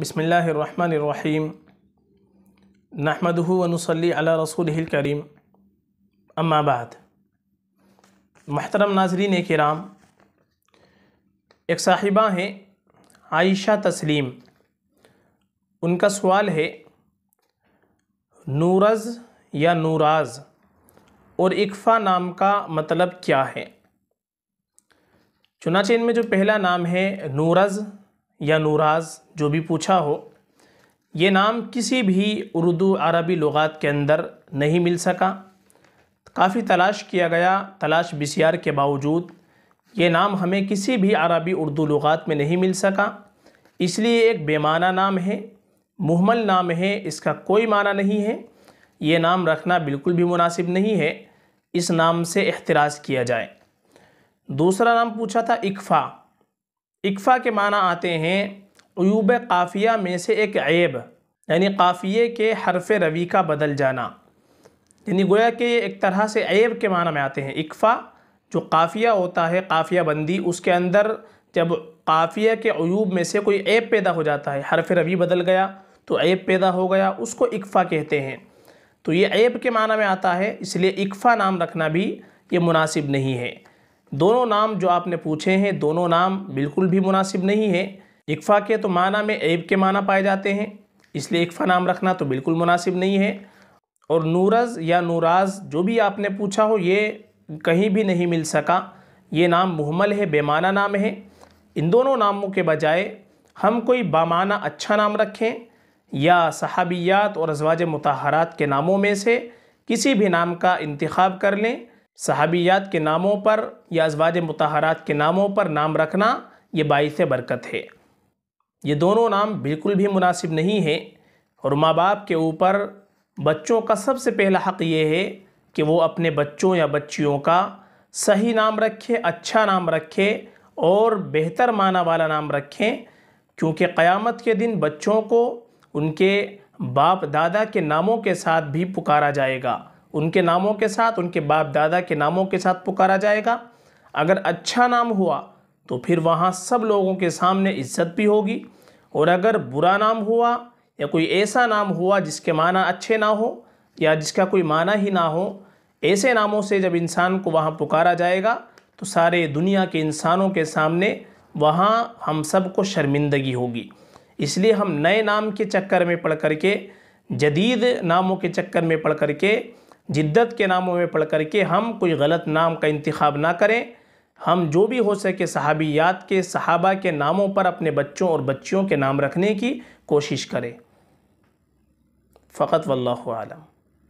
बसमीम अला रसूल करीम अम्माबाद महतरम नाजरीन कराम एक साहिबा हैं आयशा तस्लीम उनका सवाल है नूरज़ या नूराज और इकफ़ा नाम का मतलब क्या है चुनाचे इनमें जो पहला नाम है नूरज़ या नूराज जो भी पूछा हो ये नाम किसी भी उर्दू अरबी लगात के अंदर नहीं मिल सका काफ़ी तलाश किया गया तलाश बिसियार के बावजूद ये नाम हमें किसी भी अरबी उर्दू लगात में नहीं मिल सका इसलिए एक बेमाना नाम है मुहमल नाम है इसका कोई माना नहीं है ये नाम रखना बिल्कुल भी मुनासिब नहीं है इस नाम से एहतराज़ किया जाए दूसरा नाम पूछा था इकफ़ा इकफ़ा के माना आते हैं अयूब काफ़िया में से एक ऐब यानी काफ़िए के हरफ रवी का बदल जाना यानी गोया कि ये एक तरह से ऐब के माना में आते हैं इकफ़ा जो काफ़िया होता है काफ़िया बंदी उसके अंदर जब काफ़िया के अयूब में से कोई ऐब पैदा हो जाता है हरफ रवि बदल गया तो ऐब पैदा हो गया उसको इकफ़ा कहते हैं तो ये ऐब के माना में आता है इसलिए इकफ़ा नाम रखना भी ये मुनासिब नहीं है दोनों नाम जो आपने पूछे हैं दोनों नाम बिल्कुल भी मुनासिब नहीं है इकफ़ा के तो माना में ऐब के माना पाए जाते हैं इसलिए इकफ़ा नाम रखना तो बिल्कुल मुनासिब नहीं है और नूरज या नूराज जो भी आपने पूछा हो ये कहीं भी नहीं मिल सका ये नाम मुहमल है बेमाना नाम है इन दोनों नामों के बजाय हम कोई बामाना अच्छा नाम रखें या सहाबियात और अजवाज मतहरात के नामों में से किसी भी नाम का इंतखब कर लें सहाबियात के नामों पर या अजवाज मतहरात के नामों पर नाम रखना ये बायस बरकत है ये दोनों नाम बिल्कुल भी मुनासिब नहीं है और माँ बाप के ऊपर बच्चों का सबसे पहला हक़ ये है कि वो अपने बच्चों या बच्चियों का सही नाम रखें अच्छा नाम रखें और बेहतर माना वाला नाम रखें क्योंकि क़यामत के दिन बच्चों को उनके बाप दादा के नामों के साथ भी पुकारा जाएगा उनके नामों के साथ उनके बाप दादा के नामों के साथ पुकारा जाएगा अगर अच्छा नाम हुआ तो फिर वहाँ सब लोगों के सामने इज्जत भी होगी और अगर बुरा नाम हुआ या कोई ऐसा नाम हुआ जिसके माना अच्छे ना हो या जिसका कोई माना ही ना हो ऐसे नामों से जब इंसान को वहाँ पुकारा जाएगा तो सारे दुनिया के इंसानों के सामने वहाँ हम सबको शर्मिंदगी होगी इसलिए हम नए नाम के चक्कर में पढ़ कर के जदीद नामों के चक्कर में पढ़ करके के जिद्दत के नामों में पढ़ करके हम कोई गलत नाम का इंतखब ना करें हम जो भी हो सके सहाबियात के सहाबा के नामों पर अपने बच्चों और बच्चियों के नाम रखने की कोशिश करें फ़कत आलम